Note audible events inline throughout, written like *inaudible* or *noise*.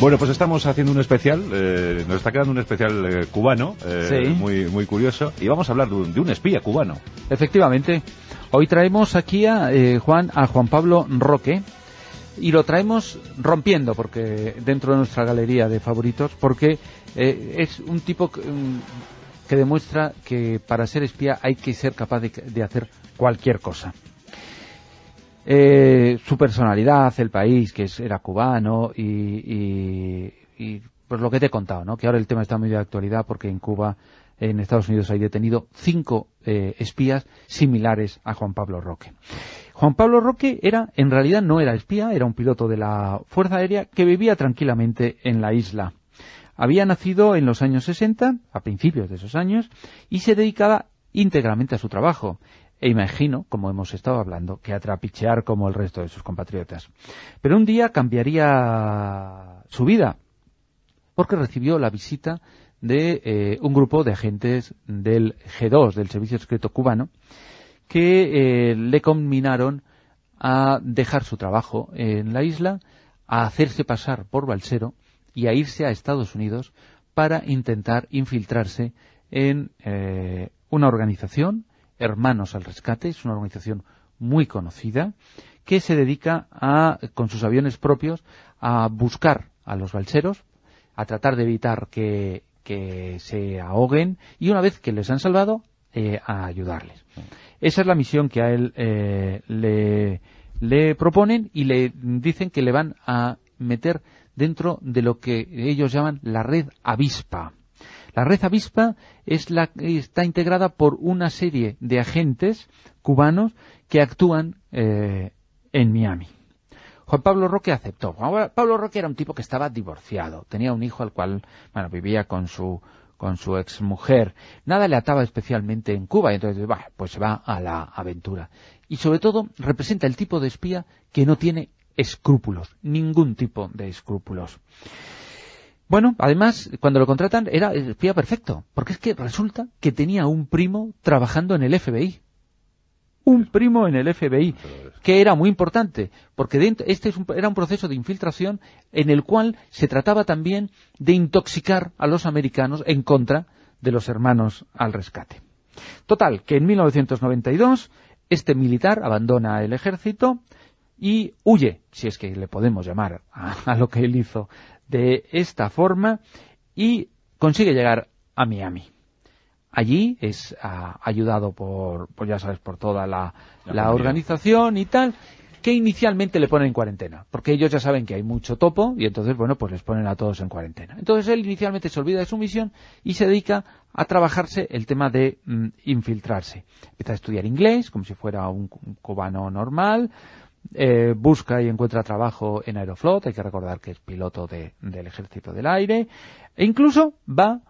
Bueno, pues estamos haciendo un especial, eh, nos está quedando un especial eh, cubano, eh, muy, muy curioso, y vamos a hablar de un, espía cubano. Efectivamente. Hoy traemos aquí a, Juan, a Juan Pablo Roque, y lo traemos rompiendo porque dentro de nuestra galería de favoritos, porque es un tipo mm, que, demuestra que para ser espía hay que ser capaz de hacer cualquier cosa. Eh, su personalidad, el país, que era cubano y, y, pues lo que te he contado, ¿no? que ahora el tema está muy de actualidad porque en Cuba, en Estados Unidos hay detenido cinco eh, espías similares a Juan Pablo Roque. Juan Pablo Roque era, en realidad no era espía, era un piloto de la Fuerza Aérea que vivía tranquilamente en la isla. Había nacido en los años 60, a principios de esos años, y se dedicaba íntegramente a su trabajo e imagino, como hemos estado hablando, que a trapichear como el resto de sus compatriotas. Pero un día cambiaría su vida, porque recibió la visita de eh, un grupo de agentes del G2, del Servicio Secreto Cubano, que eh, le combinaron a dejar su trabajo en la isla, a hacerse pasar por balsero y a irse a Estados Unidos para intentar infiltrarse en eh, una organización Hermanos al Rescate, es una organización muy conocida, que se dedica a, con sus aviones propios, a buscar a los balseros, a tratar de evitar que, se ahoguen y una vez que les han salvado, eh, a ayudarles. Esa es la misión que a él eh, le proponen y le dicen que le van a meter dentro de lo que ellos llaman la red avispa. La red avispa es la, está integrada por una serie de agentes cubanos que actúan eh, en Miami. Juan Pablo Roque aceptó. Pablo Roque era un tipo que estaba divorciado. Tenía un hijo al cual bueno, vivía con su con su exmujer. Nada le ataba especialmente en Cuba, y entonces pues va a la aventura. Y sobre todo representa el tipo de espía que no tiene escrúpulos, ningún tipo de escrúpulos. Bueno, además, cuando lo contratan era el espía perfecto, porque es que resulta que tenía un primo trabajando en el FBI. Un primo en el FBI, que era muy importante, porque este era un proceso de infiltración en el cual se trataba también de intoxicar a los americanos en contra de los hermanos al rescate. Total, que en 1992 este militar abandona el ejército, y huye, si es que le podemos llamar a, lo que él hizo de esta forma, y consigue llegar a Miami allí, es ah, ayudado por, ya sabes, por toda la, organización y tal, que inicialmente le ponen en cuarentena, porque ellos ya saben que hay mucho topo y entonces, bueno, pues les ponen a todos en cuarentena. Entonces él inicialmente se olvida de su misión y se dedica a trabajarse el tema de mm, infiltrarse. Empieza a estudiar inglés, como si fuera un cubano normal, eh, busca y encuentra trabajo en Aeroflot, hay que recordar que es piloto del ejército del aire, e incluso va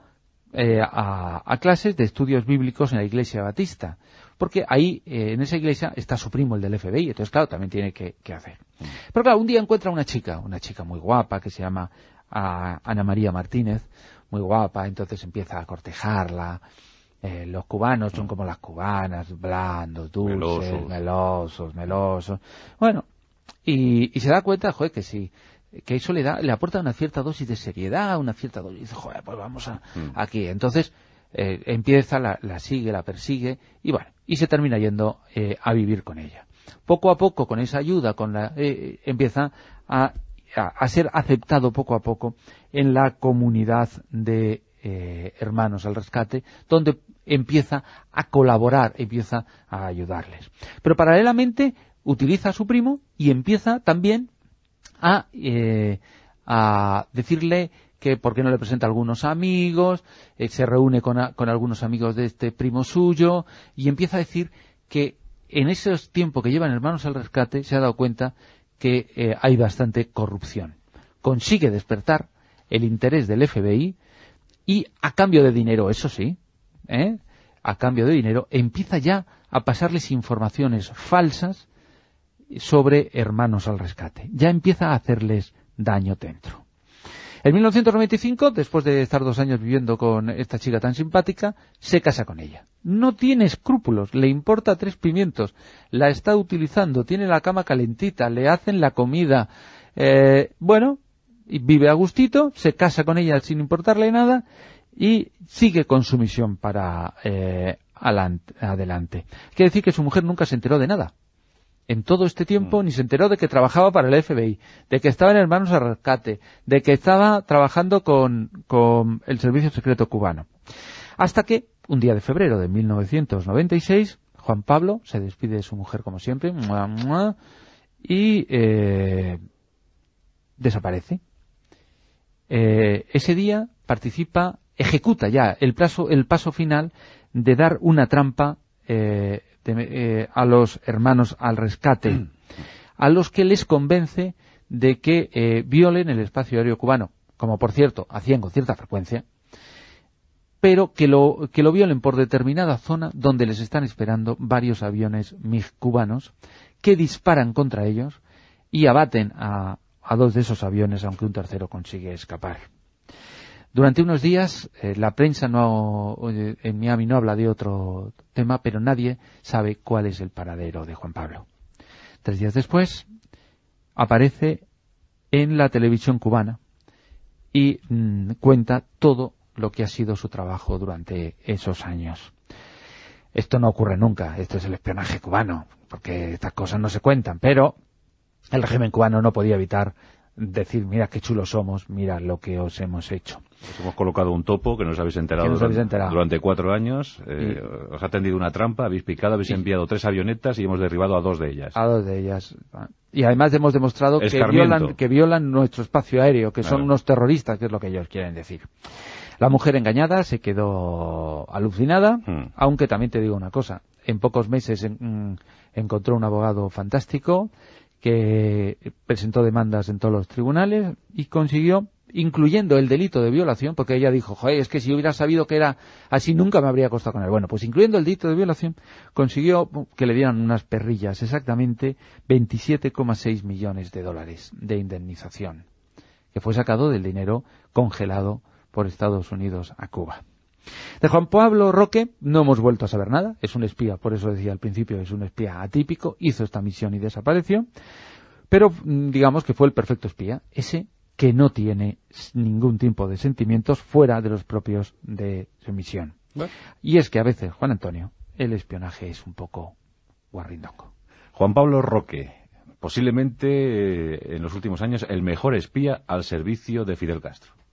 eh, a, clases de estudios bíblicos en la iglesia batista, porque ahí, eh, en esa iglesia, está su primo, el del FBI, entonces, claro, también tiene que, hacer. Pero claro, un día encuentra una chica, una chica muy guapa, que se llama ah, Ana María Martínez, muy guapa, entonces empieza a cortejarla, eh, los cubanos son mm. como las cubanas, blandos, dulces, melosos, melosos. Bueno, y, se da cuenta, joder, que sí, que eso le, da, le aporta una cierta dosis de seriedad, una cierta dosis, joder, pues vamos a, mm. aquí. Entonces eh, empieza, la, sigue, la persigue, y bueno, y se termina yendo eh, a vivir con ella. Poco a poco, con esa ayuda, con la, empieza a, a, ser aceptado poco a poco en la comunidad de eh, Hermanos al Rescate, donde empieza a colaborar, empieza a ayudarles. Pero paralelamente utiliza a su primo y empieza también a, eh, a decirle que por qué no le presenta algunos amigos, eh, se reúne con, con algunos amigos de este primo suyo y empieza a decir que en esos tiempo que llevan Hermanos al Rescate se ha dado cuenta que eh, hay bastante corrupción. Consigue despertar el interés del FBI y a cambio de dinero, eso sí, ¿eh? a cambio de dinero, empieza ya a pasarles informaciones falsas sobre hermanos al rescate. Ya empieza a hacerles daño dentro. En 1995, después de estar dos años viviendo con esta chica tan simpática, se casa con ella. No tiene escrúpulos, le importa tres pimientos, la está utilizando, tiene la cama calentita, le hacen la comida. Eh, bueno, vive a gustito, se casa con ella sin importarle nada y sigue con su misión para eh, adelante. Quiere decir que su mujer nunca se enteró de nada. En todo este tiempo mm. ni se enteró de que trabajaba para el FBI, de que estaba en Hermanos a Rescate, de que estaba trabajando con, con el Servicio Secreto Cubano. Hasta que, un día de febrero de 1996, Juan Pablo se despide de su mujer como siempre, y eh, desaparece. Eh, ese día participa, ejecuta ya el, plazo, el paso final de dar una trampa eh, eh, a los hermanos al rescate, *clears throat* a los que les convence de que violen el espacio aéreo cubano, como por cierto hacían con cierta frecuencia, pero que lo, que lo violen por determinada zona donde les están esperando varios aviones mis cubanos que disparan contra ellos y abaten a, a dos de esos aviones, aunque un tercero consigue escapar. Durante unos días eh, la prensa no, en Miami no habla de otro tema, pero nadie sabe cuál es el paradero de Juan Pablo. Tres días después aparece en la televisión cubana y mm, cuenta todo lo que ha sido su trabajo durante esos años. Esto no ocurre nunca, esto es el espionaje cubano, porque estas cosas no se cuentan, pero el régimen cubano no podía evitar decir, mira qué chulos somos, mira lo que os hemos hecho. hemos colocado un topo que no os habéis enterado, durante, cuatro años. Eh, os ha tendido una trampa, habéis picado, habéis enviado tres avionetas y hemos derribado a dos de ellas. A dos de ellas. Y además hemos demostrado que violan, que violan, nuestro espacio aéreo, que son unos terroristas, que es lo que ellos quieren decir. La mujer engañada se quedó alucinada, hmm. aunque también te digo una cosa, en pocos meses mm, encontró un abogado fantástico que presentó demandas en todos los tribunales y consiguió, incluyendo el delito de violación, porque ella dijo, joder, es que si hubiera sabido que era así nunca me habría acostado con él. Bueno, pues incluyendo el delito de violación, consiguió que le dieran unas perrillas, exactamente 27,6 millones de dólares de indemnización, que fue sacado del dinero congelado por Estados Unidos a Cuba. De Juan Pablo Roque no hemos vuelto a saber nada, es un espía, por eso decía al principio, es un espía atípico, hizo esta misión y desapareció, pero mm, digamos que fue el perfecto espía, ese que no tiene ningún tipo de sentimientos fuera de los propios de su misión. Y es que a veces, Juan Antonio, el espionaje es un poco guarrindongo. Juan Pablo Roque, posiblemente eh, en los últimos años el mejor espía al servicio de Fidel Castro.